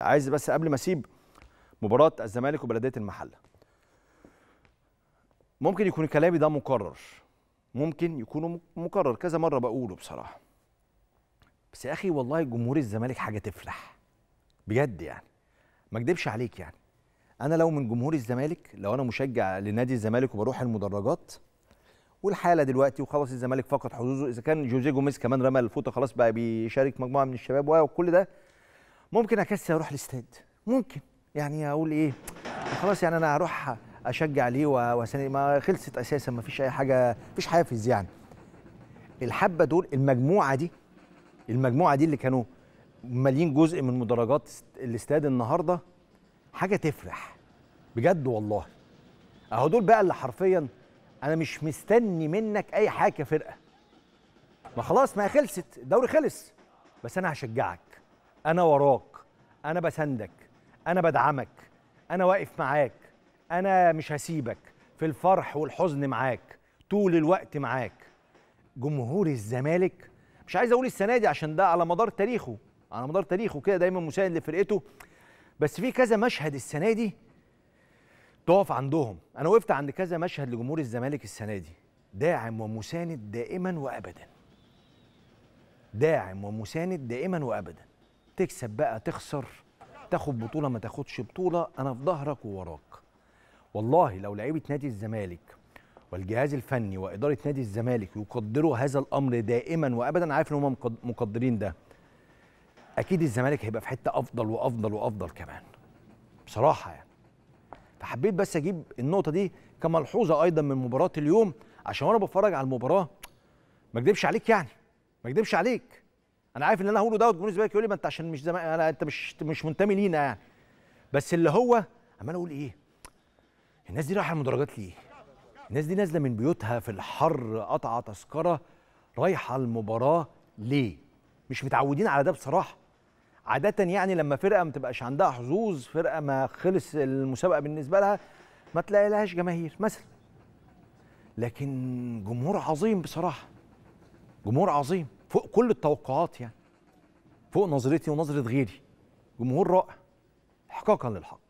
عايز بس قبل ما اسيب مباراه الزمالك وبلديه المحله ممكن يكون كلامي ده مكرر ممكن يكون مكرر كذا مره بقوله بصراحه بس يا اخي والله جمهور الزمالك حاجه تفلح بجد يعني ما اكدبش عليك يعني انا لو من جمهور الزمالك لو انا مشجع لنادي الزمالك وبروح المدرجات والحاله دلوقتي وخلاص الزمالك فقد حظوظه اذا كان جوزيه جوميز كمان رمى الفوطه خلاص بقى بيشارك مجموعه من الشباب وكل ده ممكن اكسل اروح الاستاد ممكن يعني اقول ايه خلاص يعني انا هروح اشجع ليه واساند ما خلصت اساسا ما فيش اي حاجه ما فيش حافز يعني الحبه دول المجموعه دي المجموعه دي اللي كانوا مالين جزء من مدرجات الاستاد النهارده حاجه تفرح بجد والله اهو دول بقى اللي حرفيا انا مش مستني منك اي حاجه فرقه ما خلاص ما خلصت الدوري خلص بس انا هشجعك انا وراك انا بسندك انا بدعمك انا واقف معاك انا مش هسيبك في الفرح والحزن معاك طول الوقت معاك جمهور الزمالك مش عايز اقول السنه دي عشان ده على مدار تاريخه على مدار تاريخه كده دايما مساند لفرقته بس في كذا مشهد السنه دي تقف عندهم انا وقفت عند كذا مشهد لجمهور الزمالك السنه دي داعم ومساند دائما وابدا داعم ومساند دائما وابدا تكسب بقى تخسر تاخد بطوله ما تاخدش بطوله انا في ظهرك ووراك والله لو لعيبه نادي الزمالك والجهاز الفني واداره نادي الزمالك يقدروا هذا الامر دائما وابدا عارف ان هم مقدرين ده اكيد الزمالك هيبقى في حته افضل وافضل وافضل كمان بصراحه يعني فحبيت بس اجيب النقطه دي كملحوظه ايضا من مباراه اليوم عشان وانا بتفرج على المباراه ما اكدبش عليك يعني ما اكدبش عليك انا عارف ان انا هقوله دوت جمهور الزمالك يقول لي ما انت عشان مش زمان انا انت مش مش منتمي لينا يعني بس اللي هو عمال اقول ايه الناس دي رايحه المدرجات ليه الناس دي نازله من بيوتها في الحر قطعه تذكره رايحه المباراه ليه مش متعودين على ده بصراحه عاده يعني لما فرقه ما تبقاش عندها حظوظ فرقه ما خلص المسابقه بالنسبه لها ما تلاقي لهاش جماهير مثلا لكن جمهور عظيم بصراحه جمهور عظيم فوق كل التوقعات يعني فوق نظرتي ونظره غيري جمهور رائع احقاقا للحق